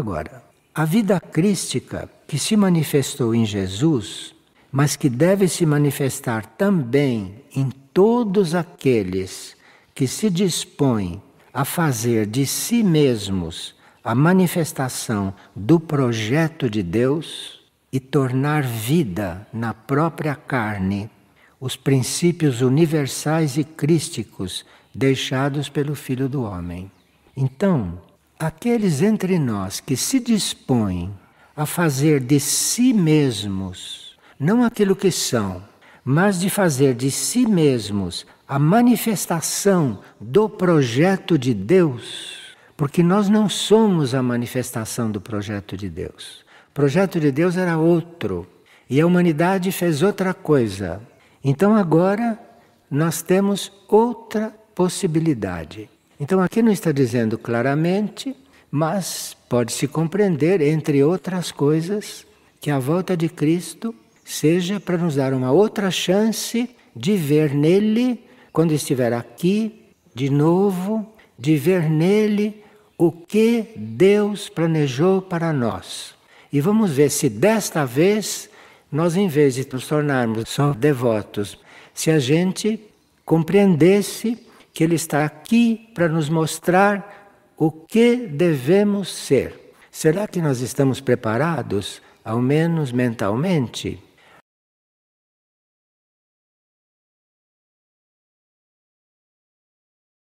Agora, a vida crística que se manifestou em Jesus, mas que deve se manifestar também em todos aqueles que se dispõem a fazer de si mesmos a manifestação do projeto de Deus e tornar vida na própria carne os princípios universais e crísticos deixados pelo Filho do Homem. Então, aqueles entre nós que se dispõem a fazer de si mesmos, não aquilo que são, mas de fazer de si mesmos a manifestação do projeto de Deus, porque nós não somos a manifestação do projeto de Deus. O projeto de Deus era outro e a humanidade fez outra coisa. Então agora nós temos outra possibilidade. Então aqui não está dizendo claramente, mas pode-se compreender, entre outras coisas, que a volta de Cristo seja para nos dar uma outra chance de ver nele, quando estiver aqui, de novo, de ver nele o que Deus planejou para nós. E vamos ver se desta vez nós, em vez de nos tornarmos só devotos, se a gente compreendesse que Ele está aqui para nos mostrar o que devemos ser. Será que nós estamos preparados, ao menos mentalmente,